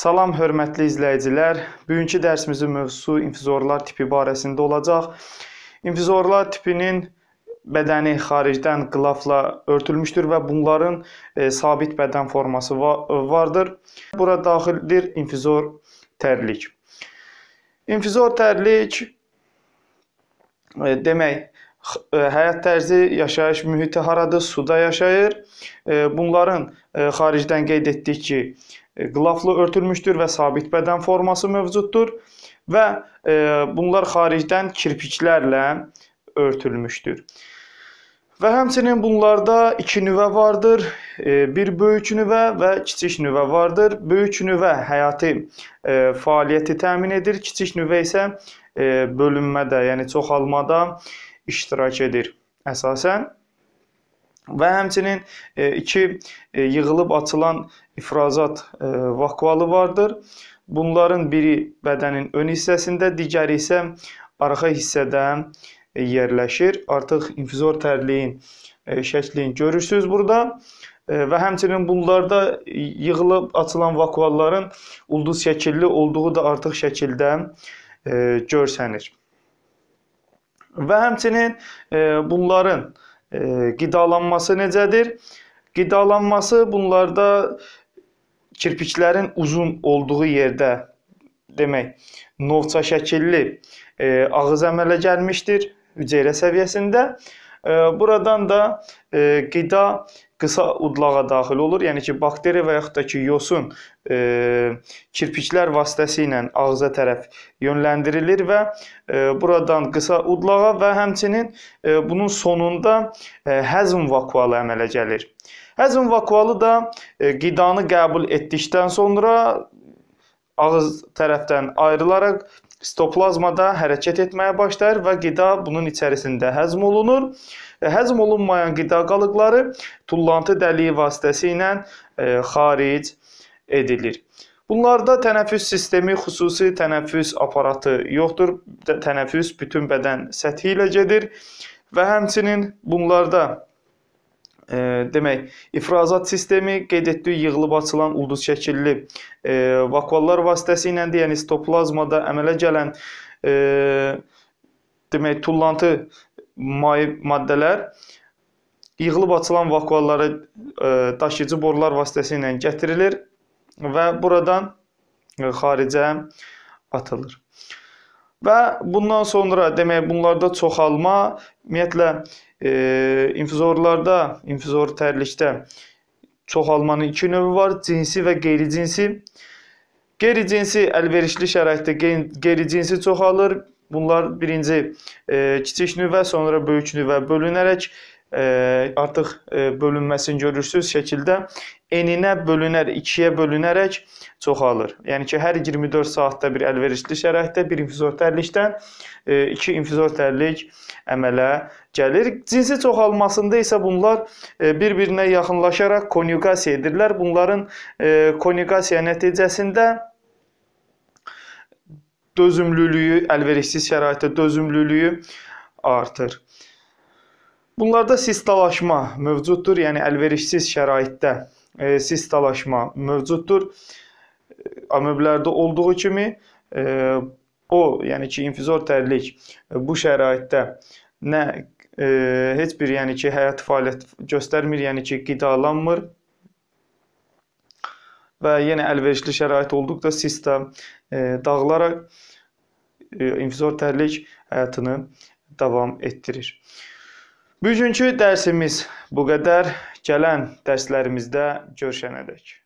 Salam hörmətli izləyicilər. Bugünkü dərsimizin mövzusu infizorlar tipi barəsində olacaq. İnfizorlar tipinin bədəni xaricdən qılafla örtülmüşdür və bunların e, sabit bədən forması va vardır. Bura daxildir infizor tərlik. İnfizor tərlik e, demək E, həyat tərzi, yaşayış mühiti haradır, suda yaşayır. E, bunların e, xaricdən qeyd etdik ki, qlafla örtülmüşdür və sabit bədən forması mövcuddur və bunlar xaricdən kirpiklərlə örtülmüşdür. Və həmçinin bunlarda iki nüvə vardır. Bir böyük nüvə və kiçik nüvə vardır. Böyük nüvə həyati fəaliyyəti təmin edir, kiçik nüvə isə bölünmədə, yəni çoxalmada iştirak edir əsasən və həmçinin e, iki e, yığılıb atılan ifrazat e, vakvalı vardır. Bunların biri bədənin ön hissəsində, digəri isə arxa hissədə yerləşir. Artıq infizor tərliyin şəklini görürsüz burada. Və həmçinin bunlarda yığılıb açılan vakualların ulduz şəkilli olduğu da artıq şəkildə görsənir. Və həmçinin e, bunların e, qidalanması necədir? Qidalanması bunlarda kirpiklərin uzun olduğu yerdə demək, novça şəkilli e, ağız əmələ gəlmişdir hüceyrə səviyyəsində. Buradan da qida qısa udlağa daxil olur. Yəni ki, bakteriya və yaxud da ki, yosun e, kirpiklər vasitəsilə ağza tərəf yönləndirilir və e, buradan qısa udlağa və həmçinin e, bunun sonunda e, həzm vakualı əmələ gəlir. Həzm vakualı da e, qidanı qəbul etdikdən sonra ağız tərəfdən ayrılaraq sitoplazmada hərəkət etməyə başlayır və qida bunun içərisində həzm olunur. E, E, həzm olunmayan qida qalıqları tullantı dəliyi vasitəsilə e, xaric edilir. Bunlarda tənəffüs sistemi, xüsusi tənəffüs aparatı yoxdur. Tənəffüs bütün bədən səthi ilə gedir və həmçinin bunlarda e, demək, ifrazat sistemi qeyd etdiyi yığılıb açılan ulduz şəkilli e, vakuollar vasitəsilə, yəni stoplazmada əmələ gələn e, demək, tullantı maddələr yığılıb açılan vakuallara e, daşıyıcı borular vasitəsilə gətirilir və buradan e, xaricə atılır. Və bundan sonra demək bunlarda çoxalma, ümumiyyətlə e, infuzorlarda, infuzor tərlikdə çoxalmanın iki növü var: cinsi və qeyri-cinsi. Qeyri-cinsi əlverişli şəraitdə qeyri-cinsi çoxalır. Bunlar birinci e, kiçik nüvə, sonra böyük nüvə bölünərək e, artıq e, bölünməsini görürsüz şəkildə eninə bölünər, ikiyə bölünərək çoxalır. Yəni ki, hər 24 saatda bir əlverişli şəraitdə bir infuzor tərlikdən e, iki infuzor tərlik əmələ gəlir. Cinsi çoxalmasında isə bunlar e, bir-birinə yaxınlaşaraq konjuqasiya edirlər. Bunların e, konjuqasiya nəticəsində dözümlülüyü, əlverişsiz şəraitdə dözümlülüyü artır. Bunlarda sistalaşma mövcuddur, yəni əlverişsiz şəraitdə e, sistalaşma mövcuddur. E, amöblərdə olduğu kimi e, o, yəni ki, infizor tərlik e, bu şəraitdə nə e, heç bir yəni ki, həyat fəaliyyət göstərmir, yəni ki, qidalanmır və yenə əlverişli şərait olduqda sistem e, dağılaraq e, infizor tərlik həyatını davam etdirir. Bugünkü dərsimiz bu qədər. Gələn dərslərimizdə görüşənədək.